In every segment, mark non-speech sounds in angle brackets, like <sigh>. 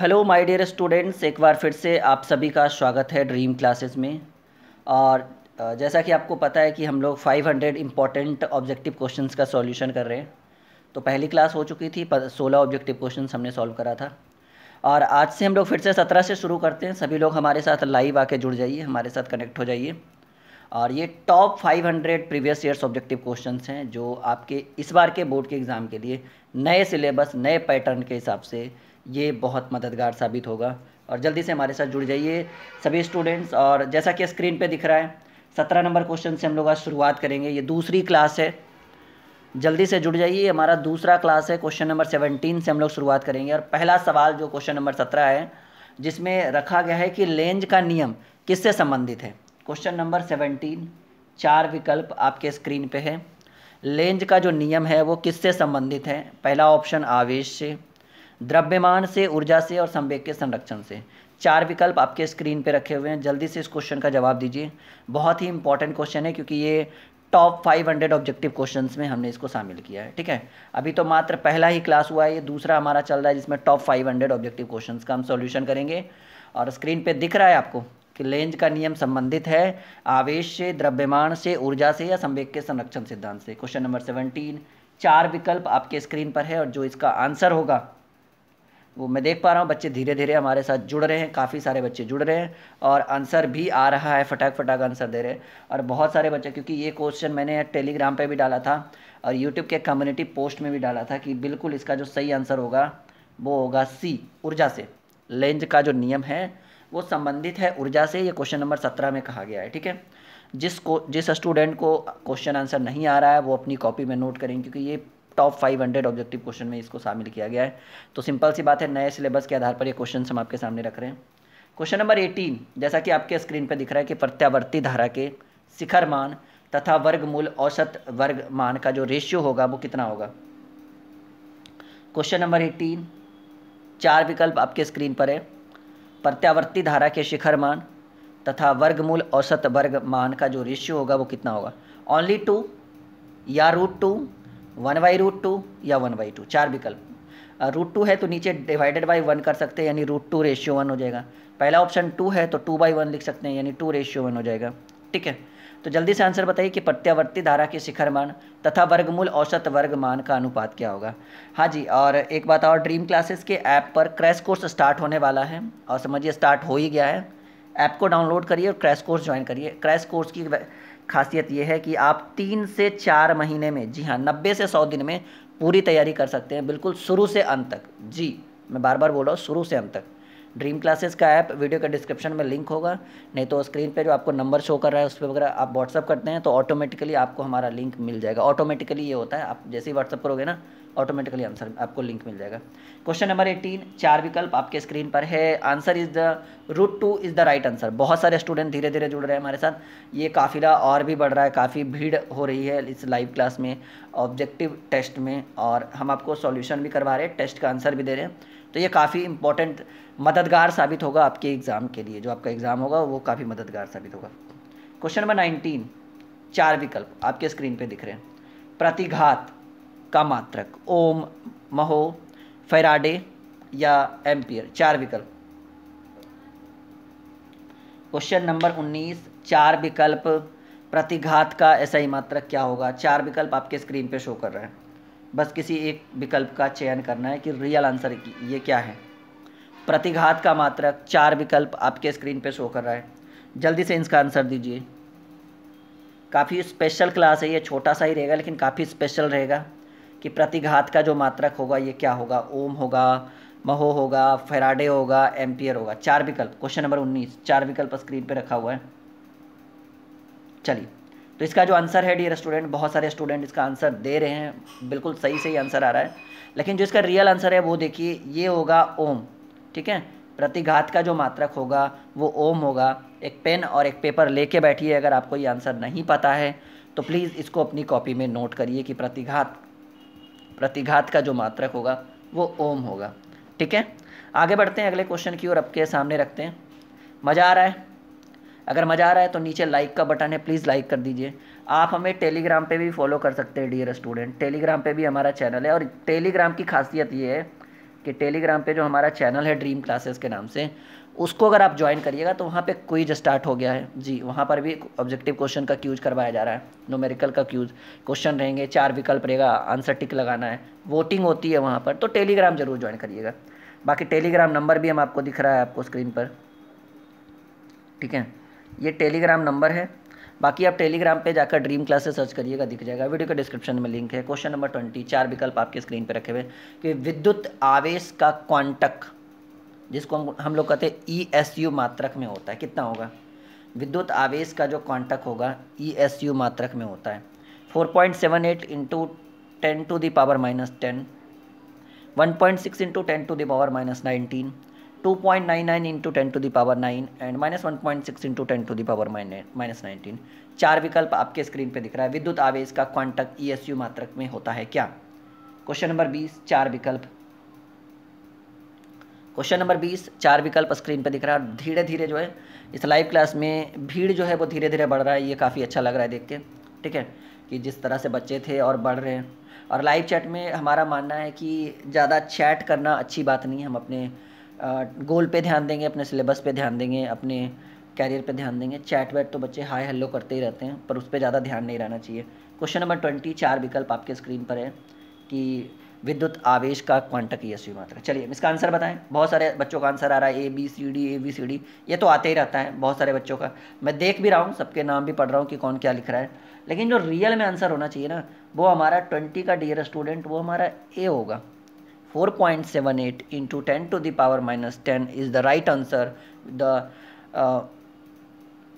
hello my dear students एक बार फिर से आप सभी का स्वागत है ड्रीम क्लासेस में और जैसा कि आपको पता है कि हम लोग 500 इम्पॉर्टेंट ऑब्जेक्टिव क्वेश्चंस का सॉल्यूशन कर रहे हैं तो पहली क्लास हो चुकी थी 16 ऑब्जेक्टिव क्वेश्चंस हमने सॉल्व करा था और आज से हम लोग फिर से सत्रह से शुरू करते हैं सभी लोग हमारे साथ लाइव आके जुड़ जाइए हमारे साथ कनेक्ट हो जाइए और ये top 500 previous year objective question हैं जो आपके इस बार के बोर्ड के एग्ज़ाम के लिए नए सिलेबस नए पैटर्न के हिसाब से ये बहुत मददगार साबित होगा और जल्दी से हमारे साथ जुड़ जाइए सभी स्टूडेंट्स और जैसा कि स्क्रीन पे दिख रहा है सत्रह नंबर क्वेश्चन से हम लोग आज शुरुआत करेंगे ये दूसरी क्लास है जल्दी से जुड़ जाइए हमारा दूसरा क्लास है क्वेश्चन नंबर सेवनटीन से हम लोग शुरुआत करेंगे और पहला सवाल जो क्वेश्चन नंबर सत्रह है जिसमें रखा गया है कि लेंज का नियम किससे संबंधित है क्वेश्चन नंबर सेवनटीन चार विकल्प आपके स्क्रीन पे है लेंज का जो नियम है वो किससे संबंधित है पहला ऑप्शन आवेश से द्रव्यमान से ऊर्जा से और संवेग के संरक्षण से चार विकल्प आपके स्क्रीन पे रखे हुए हैं जल्दी से इस क्वेश्चन का जवाब दीजिए बहुत ही इंपॉर्टेंट क्वेश्चन है क्योंकि ये टॉप 500 ऑब्जेक्टिव क्वेश्चंस में हमने इसको शामिल किया है ठीक है अभी तो मात्र पहला ही क्लास हुआ है ये दूसरा हमारा चल रहा है जिसमें टॉप 500 ऑब्जेक्टिव क्वेश्चंस का हम सॉल्यूशन करेंगे और स्क्रीन पे दिख रहा है आपको लेंज का नियम संबंधित है आवेश से द्रव्यमान से ऊर्जा से या संवेग के संरक्षण सिद्धांत से क्वेश्चन नंबर सेवनटीन चार विकल्प आपके स्क्रीन पर है और जो इसका आंसर होगा वो मैं देख पा रहा हूँ बच्चे धीरे धीरे हमारे साथ जुड़ रहे हैं काफ़ी सारे बच्चे जुड़ रहे हैं और आंसर भी आ रहा है फटाक फटाक आंसर दे रहे हैं और बहुत सारे बच्चे क्योंकि ये क्वेश्चन मैंने टेलीग्राम पे भी डाला था और यूट्यूब के कम्युनिटी पोस्ट में भी डाला था कि बिल्कुल इसका जो सही आंसर होगा वो होगा सी ऊर्जा से लेंज का जो नियम है वो संबंधित है ऊर्जा से ये क्वेश्चन नंबर सत्रह में कहा गया है ठीक है जिसको जिस स्टूडेंट को क्वेश्चन आंसर नहीं आ रहा है वो अपनी कॉपी में नोट करें क्योंकि ये top five hundred objective question में इसको शामिल किया गया है तो सिंपल सी बात है नए सिलेबस के आधार पर ये क्वेश्चन हम आपके सामने रख रहे हैं क्वेश्चन नंबर एटीन जैसा कि आपके स्क्रीन पर दिख रहा है कि प्रत्यावर्ती धारा के शिखर मान तथा वर्गमूल औसत वर्ग मान का जो रेशियो होगा वो कितना होगा क्वेश्चन नंबर एटीन चार विकल्प आपके स्क्रीन पर है प्रत्यावर्ती धारा के शिखर मान तथा वर्गमूल औसत वर्ग मान का जो रेशियो होगा वो कितना होगा ओनली टू या root two one by root two या वन बाई टू चार विकल्प रूट टू है तो नीचे डिवाइडेड बाई वन कर सकते हैं यानी रूट टू रेशियो वन हो जाएगा पहला ऑप्शन टू है तो टू बाई वन लिख सकते हैं यानी टू रेशियो वन हो जाएगा ठीक है तो जल्दी से आंसर बताइए कि प्रत्यावर्ती धारा के शिखर मान तथा वर्गमूल औसत वर्ग मान का अनुपात क्या होगा हाँ जी और एक बात और ड्रीम क्लासेस के ऐप पर क्रैश कोर्स स्टार्ट होने वाला है और समझिए स्टार्ट हो ही गया है ऐप को डाउनलोड करिए और क्रैश कोर्स ज्वाइन करिए क्रैश कोर्स की खासियत ये है कि आप तीन से चार महीने में जी हाँ नब्बे से सौ दिन में पूरी तैयारी कर सकते हैं बिल्कुल शुरू से अंत तक जी मैं बार बार बोल रहा हूँ शुरू से अंत तक ड्रीम क्लासेस का ऐप वीडियो के डिस्क्रिप्शन में लिंक होगा नहीं तो स्क्रीन पे जो आपको नंबर शो कर रहा है उस पर वगैरह आप व्हाट्सअप करते हैं तो ऑटोमेटिकली आपको हमारा लिंक मिल जाएगा ऑटोमेटिकली ये होता है आप जैसे ही व्हाट्सअप करोगे ना ऑटोमेटिकली आंसर आपको लिंक मिल जाएगा क्वेश्चन नंबर एटीन चार विकल्प आपके स्क्रीन पर है answer is the root two is the right answer बहुत सारे स्टूडेंट धीरे धीरे जुड़ रहे हैं हमारे साथ ये काफिला और भी बढ़ रहा है काफ़ी भीड़ हो रही है इस लाइव क्लास में ऑब्जेक्टिव टेस्ट में और हम आपको सॉल्यूशन भी करवा रहे हैं टेस्ट का आंसर भी दे रहे हैं तो ये काफ़ी इंपॉर्टेंट मददगार साबित होगा आपके एग्ज़ाम के लिए जो आपका एग्ज़ाम होगा वो काफ़ी मददगार साबित होगा क्वेश्चन नंबर नाइनटीन चार विकल्प आपके स्क्रीन पे दिख रहे हैं प्रतिघात का मात्रक ओम महो फेराडे या एम्पियर चार विकल्प क्वेश्चन नंबर उन्नीस चार विकल्प प्रतिघात का ऐसा ही मात्रक क्या होगा चार विकल्प आपके स्क्रीन पे शो कर रहे हैं बस किसी एक विकल्प का चयन करना है कि रियल आंसर ये क्या है प्रतिघात का मात्रक चार विकल्प आपके स्क्रीन पे शो कर रहा है जल्दी से इसका आंसर दीजिए काफ़ी स्पेशल क्लास है ये छोटा सा ही रहेगा लेकिन काफ़ी स्पेशल रहेगा कि प्रतिघात का जो मात्रक होगा ये क्या होगा ओम होगा महो होगा फेराडे होगा एम्पियर होगा चार विकल्प क्वेश्चन नंबर उन्नीस चार विकल्प स्क्रीन पे रखा हुआ है चलिए तो इसका जो आंसर है डियर स्टूडेंट बहुत सारे स्टूडेंट इसका आंसर दे रहे हैं बिल्कुल सही सही आंसर आ रहा है लेकिन जो इसका रियल आंसर है वो देखिए ये होगा ओम ठीक है प्रतिघात का जो मात्रक होगा वो ओम होगा एक पेन और एक पेपर लेके बैठिए अगर आपको ये आंसर नहीं पता है तो प्लीज़ इसको अपनी कॉपी में नोट करिए कि प्रतिघात प्रतिघात का जो मात्रक होगा वो ओम होगा ठीक है आगे बढ़ते हैं अगले क्वेश्चन की ओर आपके सामने रखते हैं मज़ा आ रहा है अगर मज़ा आ रहा है तो नीचे लाइक का बटन है प्लीज़ लाइक कर दीजिए आप हमें टेलीग्राम पे भी फॉलो कर सकते हैं डियर स्टूडेंट टेलीग्राम पे भी हमारा चैनल है और टेलीग्राम की खासियत ये है कि टेलीग्राम पे जो हमारा चैनल है ड्रीम क्लासेस के नाम से उसको अगर आप ज्वाइन करिएगा तो वहाँ पर क्विज स्टार्ट हो गया है जी वहाँ पर भी ऑब्जेक्टिव क्वेश्चन का क्यूज करवाया जा रहा है नोमेरिकल का क्यूज क्वेश्चन रहेंगे चार विकल्प रहेगा आंसर टिक लगाना है वोटिंग होती है वहाँ पर तो टेलीग्राम ज़रूर ज्वाइन करिएगा बाकी टेलीग्राम नंबर भी हम आपको दिख रहा है आपको स्क्रीन पर ठीक है ये टेलीग्राम नंबर है बाकी आप टेलीग्राम पे जाकर ड्रीम क्लासेस सर्च करिएगा दिख जाएगा वीडियो के डिस्क्रिप्शन में लिंक है क्वेश्चन नंबर ट्वेंटी चार विकल्प आपके स्क्रीन पर रखे हुए कि विद्युत आवेश का क्वांटक जिसको हम हम लोग कहते हैं ई एस यू मात्रक में होता है कितना होगा विद्युत आवेश का जो क्वांटक होगा ई एस यू मात्रक में होता है four point seven eight into ten to the power minus ten one point six into ten to the power minus nineteen 2.99 into ten to the power nine and minus one point six into ten to the power minus nineteen चार विकल्प आपके screen पर दिख रहा है विद्युत आवेश का क्वांटक ई एस यू मात्रक में होता है क्या क्वेश्चन नंबर बीस चार विकल्प क्वेश्चन नंबर बीस चार विकल्प स्क्रीन पर दिख रहा है धीरे धीरे जो है इस लाइव क्लास में भीड़ जो है वो धीरे धीरे बढ़ रहा है ये काफ़ी अच्छा लग रहा है देख के ठीक है कि जिस तरह से बच्चे थे और बढ़ रहे हैं और लाइव चैट में हमारा मानना है कि ज़्यादा चैट करना अच्छी बात नहीं है हम अपने गोल पे ध्यान देंगे अपने सिलेबस पे ध्यान देंगे अपने कैरियर पे ध्यान देंगे चैट वैट तो बच्चे हाई हेलो करते ही रहते हैं पर उस पर ज़्यादा ध्यान नहीं रहना चाहिए क्वेश्चन नंबर ट्वेंटी चार विकल्प आपके स्क्रीन पर है कि विद्युत आवेश का सी मात्रा चलिए इसका आंसर बताएं बहुत सारे बच्चों का आंसर आ रहा है A B C D A B C D ये तो आते ही रहता है बहुत सारे बच्चों का मैं देख भी रहा हूँ सबके नाम भी पढ़ रहा हूँ कि कौन क्या लिख रहा है लेकिन जो रियल में आंसर होना चाहिए ना वो हमारा ट्वेंटी का डियर स्टूडेंट वो हमारा ए होगा 4.78 into 10 to the power minus ten is the right answer the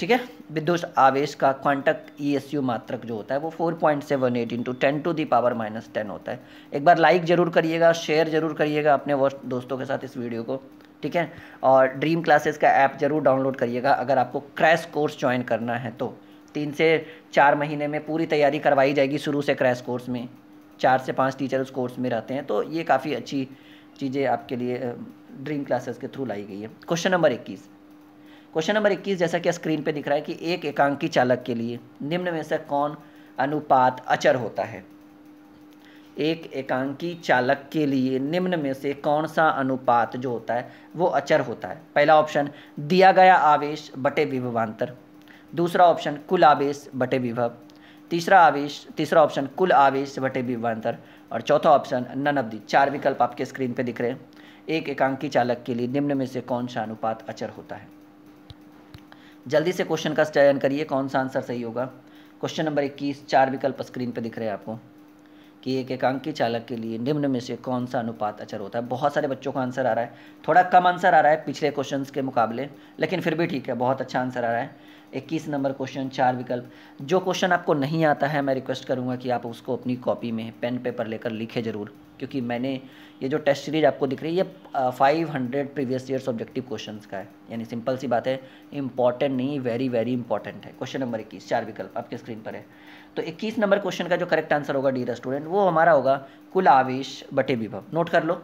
ठीक है विद्युत आवेश का क्वांटक यू e मात्रक जो होता है वो 4.78 point seven eight into ten to the power minus ten होता है एक बार लाइक ज़रूर करिएगा शेयर ज़रूर करिएगा अपने दोस्तों के साथ इस वीडियो को ठीक है और ड्रीम क्लासेस का ऐप ज़रूर डाउनलोड करिएगा अगर आपको क्रैश कोर्स ज्वाइन करना है तो तीन से चार महीने में पूरी तैयारी करवाई जाएगी शुरू से क्रैश कोर्स में चार से पाँच टीचर उस कोर्स में रहते हैं तो ये काफ़ी अच्छी चीज़ें आपके लिए ड्रीम क्लासेस के थ्रू लाई गई है क्वेश्चन नंबर इक्कीस क्वेश्चन नंबर इक्कीस जैसा कि स्क्रीन पर दिख रहा है कि एक एकांकी चालक के लिए निम्न में से कौन अनुपात अचर होता है एक एकांकी चालक के लिए निम्न में से कौन सा अनुपात जो होता है वो अचर होता है पहला ऑप्शन दिया गया आवेश बटे विभवान्तर दूसरा ऑप्शन कुल आवेश बटे विभव तीसरा आवेश तीसरा ऑप्शन कुल आवेश बटे विभवान्तर और चौथा ऑप्शन नन अवधि चार विकल्प आपके स्क्रीन पे दिख रहे हैं एक एकांकी चालक के लिए निम्न में से कौन सा अनुपात अचर होता है जल्दी से क्वेश्चन का चयन करिए कौन सा आंसर सही होगा क्वेश्चन नंबर इक्कीस चार विकल्प स्क्रीन पर दिख रहे हैं आपको कि एक एकांकी चालक के लिए निम्न में से कौन सा अनुपात अचर अच्छा होता है बहुत सारे बच्चों का आंसर आ रहा है थोड़ा कम आंसर आ रहा है पिछले क्वेश्चन के मुकाबले लेकिन फिर भी ठीक है बहुत अच्छा आंसर आ रहा है इक्कीस नंबर क्वेश्चन चार विकल्प जो क्वेश्चन आपको नहीं आता है मैं रिक्वेस्ट करूँगा कि आप उसको अपनी कॉपी में पेन पेपर लेकर लिखे ज़रूर क्योंकि मैंने ये जो टेस्ट सीरीज आपको दिख रही है ये five hundred previous years objective question का है यानी सिंपल सी बात है इंपॉर्टेंट नहीं वेरी वेरी इंपॉर्टेंट है क्वेश्चन नंबर इक्कीस चार विकल्प आपके स्क्रीन पर है तो इक्कीस नंबर क्वेश्चन का जो करेक्ट आंसर होगा डी स्टूडेंट वो हमारा होगा कुल आवेश बटे विभव नोट कर लो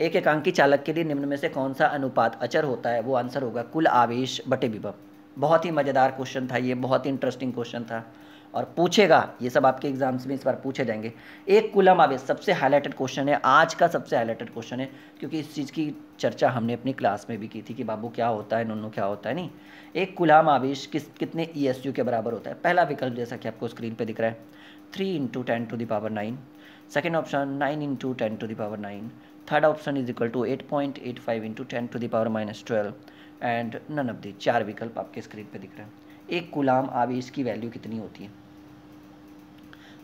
एक एकांकी चालक के लिए निम्न में से कौन सा अनुपात अचर होता है वो आंसर होगा कुल आवेश बटे विभव बहुत ही मज़ेदार क्वेश्चन था ये बहुत ही इंटरेस्टिंग क्वेश्चन था और पूछेगा ये सब आपके एग्जाम्स में इस बार पूछे जाएंगे एक कुलम आवेश सबसे हाईलाइटेड क्वेश्चन है आज का सबसे हाईलाइटेड क्वेश्चन है क्योंकि इस चीज़ की चर्चा हमने अपनी क्लास में भी की थी कि बाबू क्या होता है नुनू क्या होता है नहीं एक कुलाम आवेश किस कितने ई e के बराबर होता है पहला विकल्प जैसा कि आपको स्क्रीन पर दिख रहा है three into ten to the power nine second option nine into ten to the power nine third option is equal to eight point eight five into ten to the power minus twelve and none of the चार विकल्प आपके screen पर दिख रहे हैं एक गुलाम आवेश की वैल्यू कितनी होती है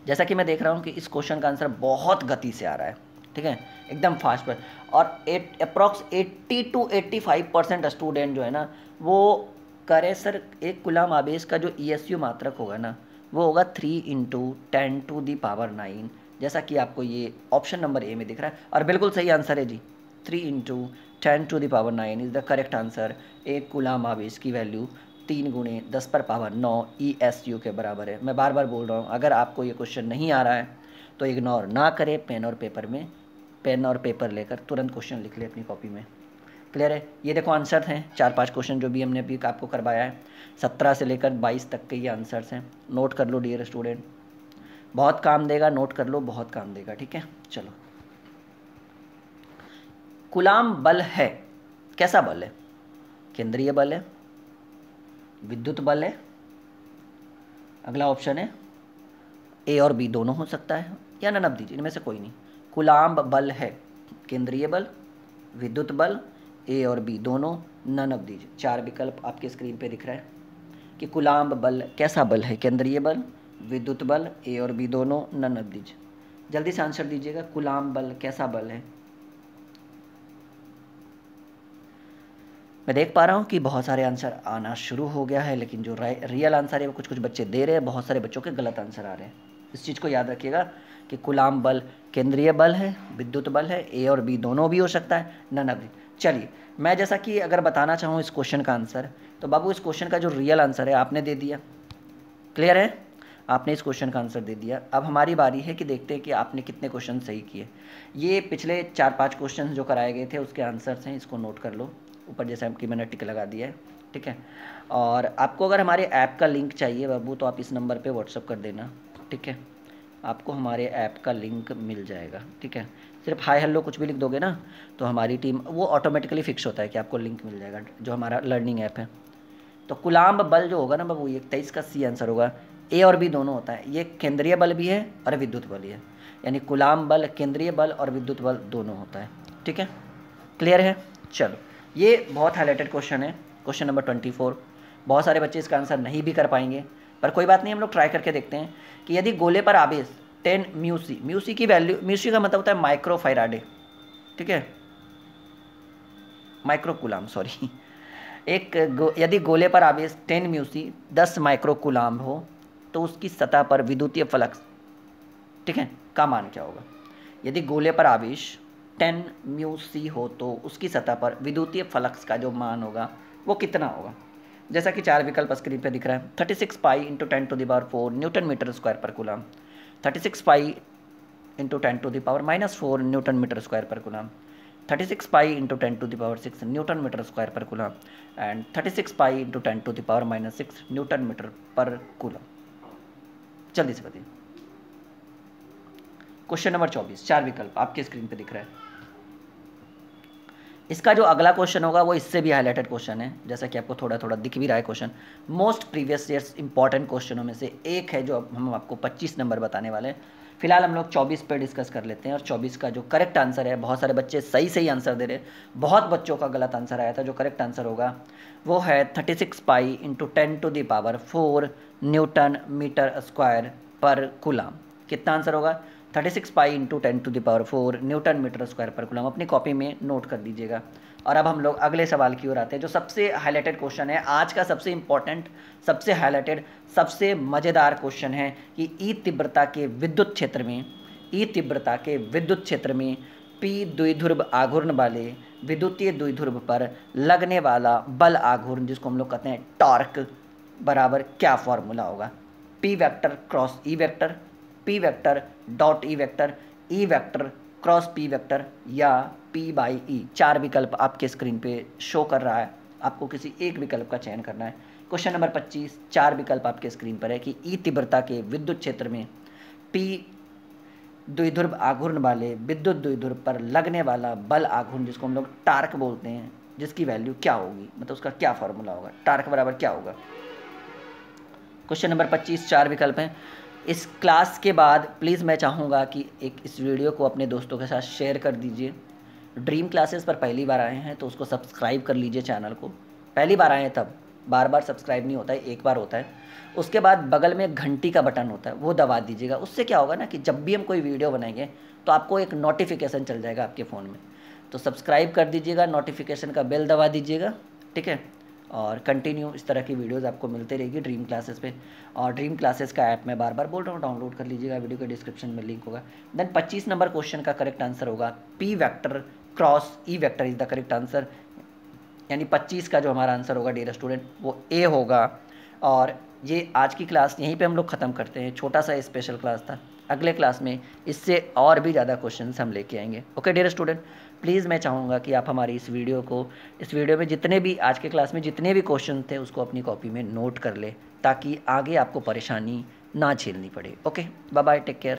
जैसा कि मैं देख रहा हूँ कि इस क्वेश्चन का आंसर बहुत गति से आ रहा है ठीक है एकदम फास्ट पर और eight approx eighty two eighty five percent student जो है ना वो करें सर एक गुलाम आवेश का जो ई e मात्रक होगा ना वो होगा three into ten to the power nine जैसा कि आपको ये ऑप्शन नंबर ए में दिख रहा है और बिल्कुल सही आंसर है जी three into ten to the power nine is the correct answer एक गुलाम आवेश की वैल्यू तीन गुणे दस पर पावर नौ ई एस यू के बराबर है मैं बार बार बोल रहा हूँ अगर आपको ये क्वेश्चन नहीं आ रहा है तो इग्नोर ना करें पेन और पेपर में पेन और पेपर लेकर तुरंत क्वेश्चन लिख ले अपनी कॉपी में क्लियर है ये देखो आंसर हैं चार पांच क्वेश्चन जो भी हमने अभी आपको करवाया है सत्रह से लेकर बाईस तक के ये आंसर्स हैं नोट कर लो डियर स्टूडेंट बहुत काम देगा नोट कर लो बहुत काम देगा ठीक है चलो गुलाम बल है कैसा बल है केंद्रीय बल है विद्युत बल है अगला ऑप्शन है ए और बी दोनों हो सकता है या नन दीजिए इनमें से कोई नहीं कुलाम्ब बल है केंद्रीय बल विद्युत बल ए और बी दोनों ननब दीजिए चार विकल्प आपके स्क्रीन पे दिख रहा है कि कुलाम्ब बल कैसा बल है केंद्रीय बल विद्युत बल ए और बी दोनों नन दीजिए जल्दी से आंसर दीजिएगा कुलाम बल कैसा बल है मैं देख पा रहा हूँ कि बहुत सारे आंसर आना शुरू हो गया है लेकिन जो रियल आंसर है वो कुछ कुछ बच्चे दे रहे हैं बहुत सारे बच्चों के गलत आंसर आ रहे हैं इस चीज़ को याद रखिएगा कि कुलाम बल केंद्रीय बल है विद्युत बल है ए और बी दोनों भी हो सकता है नन अभी चलिए मैं जैसा कि अगर बताना चाहूँ इस क्वेश्चन का आंसर तो बाबू इस क्वेश्चन का जो रियल आंसर है आपने दे दिया क्लियर है आपने इस क्वेश्चन का आंसर दे दिया अब हमारी बारी है कि देखते हैं कि आपने कितने क्वेश्चन सही किए ये पिछले चार पांच क्वेश्चन जो कराए गए थे उसके आंसर्स हैं इसको नोट कर लो ऊपर जैसे कि मैंने टिक लगा दिया है ठीक है और आपको अगर हमारे ऐप का लिंक चाहिए बाबू तो आप इस नंबर पे व्हाट्सअप कर देना ठीक है आपको हमारे ऐप का लिंक मिल जाएगा ठीक है सिर्फ हाय हेलो कुछ भी लिख दोगे ना तो हमारी टीम वो ऑटोमेटिकली फिक्स होता है कि आपको लिंक मिल जाएगा जो हमारा लर्निंग ऐप है तो गुलाम बल जो होगा ना बाबू ये तेईस का सी आंसर होगा ए और बी दोनों होता है ये केंद्रीय बल भी है और विद्युत बल भी है यानी गुलाम बल केंद्रीय बल और विद्युत बल दोनों होता है ठीक है क्लियर है चलो ये बहुत हाईलाइटेड क्वेश्चन है क्वेश्चन नंबर ट्वेंटी फोर बहुत सारे बच्चे इसका आंसर नहीं भी कर पाएंगे पर कोई बात नहीं हम लोग ट्राई करके देखते हैं कि यदि गोले पर आवेश टेन म्यूसी म्यूसी की वैल्यू म्यूसी का मतलब होता है माइक्रो फाइराडे ठीक है माइक्रोकुलाम सॉरी <laughs> एक गो, यदि गोले पर आवेश टेन म्यूसी दस माइक्रोकुलाम हो तो उसकी सतह पर विद्युतीय फलक ठीक है का मान क्या होगा यदि गोले पर आवेश टेन म्यू सी हो तो उसकी सतह पर विद्युतीय फलक्स का जो मान होगा वो कितना होगा जैसा कि चार विकल्प स्क्रीन पर दिख रहा है thirty six pi into ten to the power four newton metre square per coulomb thirty six pi into ten to the power minus four newton metre square per coulomb thirty six pi into ten to the power six newton metre square per coulomb and thirty six pi into ten to the power minus six newton metre per coulomb जल्दी से बताइए question number चौबीस चार विकल्प आपके screen पर दिख रहा है इसका जो अगला क्वेश्चन होगा वो इससे भी हाईलाइटेड क्वेश्चन है जैसा कि आपको थोड़ा थोड़ा दिख भी रहा है question most previous years important क्वेश्चनों में से एक है जो हम आपको 25 नंबर बताने वाले हैं फिलहाल हम लोग 24 पे डिस्कस कर लेते हैं और 24 का जो करेक्ट आंसर है बहुत सारे बच्चे सही सही आंसर दे रहे हैं बहुत बच्चों का गलत आंसर आया था जो करेक्ट आंसर होगा वो है 36 six pi into ten to the power four newton metre square per coulomb कितना आंसर होगा thirty six pi into ten to the power four newton metre square per coulomb अपनी कॉपी में नोट कर दीजिएगा और अब हम लोग अगले सवाल की ओर आते हैं जो सबसे हाईलाइटेड क्वेश्चन है आज का सबसे इंपॉर्टेंट सबसे हाईलाइटेड सबसे मज़ेदार क्वेश्चन है कि ई तीव्रता के विद्युत क्षेत्र में ई तीव्रता के विद्युत क्षेत्र में पी द्विध्रुव आघूर्ण वाले विद्युतीय द्विध्रुव पर लगने वाला बल आघूर्ण जिसको हम लोग कहते हैं टॉर्क बराबर क्या फॉर्मूला होगा P vector cross E e vector P vector dot E vector E vector cross P vector या पी बाई ई चार विकल्प आपके स्क्रीन पे शो कर रहा है आपको किसी एक विकल्प का चयन करना है क्वेश्चन नंबर 25 चार विकल्प आपके स्क्रीन पर है कि ई e तीव्रता के विद्युत क्षेत्र में पी द्विध्रुव आघूर्ण वाले विद्युत द्विध्रुव पर लगने वाला बल आघूर्ण जिसको हम लोग टार्क बोलते हैं जिसकी वैल्यू क्या होगी मतलब उसका क्या फॉर्मूला होगा टार्क बराबर क्या होगा क्वेश्चन नंबर 25 चार विकल्प हैं इस क्लास के बाद प्लीज़ मैं चाहूँगा कि एक इस वीडियो को अपने दोस्तों के साथ शेयर कर दीजिए ड्रीम क्लासेस पर पहली बार आए हैं तो उसको सब्सक्राइब कर लीजिए चैनल को पहली बार आए हैं तब बार बार सब्सक्राइब नहीं होता है एक बार होता है उसके बाद बगल में घंटी का बटन होता है वो दबा दीजिएगा उससे क्या होगा ना कि जब भी हम कोई वीडियो बनाएंगे तो आपको एक नोटिफिकेशन चल जाएगा आपके फ़ोन में तो सब्सक्राइब कर दीजिएगा नोटिफिकेशन का बेल दबा दीजिएगा ठीक है और कंटिन्यू इस तरह की वीडियोस आपको मिलते रहेगी ड्रीम क्लासेस पे और ड्रीम क्लासेस का ऐप मैं बार बार बोल रहा हूँ डाउनलोड कर लीजिएगा वीडियो के डिस्क्रिप्शन में लिंक होगा देन 25 नंबर क्वेश्चन का करेक्ट आंसर होगा P vector cross E vector is the correct answer यानी पच्चीस का जो हमारा आंसर होगा डेरा स्टूडेंट वो ए होगा और ये आज की क्लास यहीं पर हम लोग ख़त्म करते हैं छोटा सा स्पेशल क्लास था अगले क्लास में इससे और भी ज़्यादा क्वेश्चन हम लेके आएंगे ओके डेरा स्टूडेंट प्लीज़ मैं चाहूँगा कि आप हमारी इस वीडियो को इस वीडियो में जितने भी आज के क्लास में जितने भी क्वेश्चन थे उसको अपनी कॉपी में नोट कर ले ताकि आगे आपको परेशानी ना झेलनी पड़े okay bye bye take care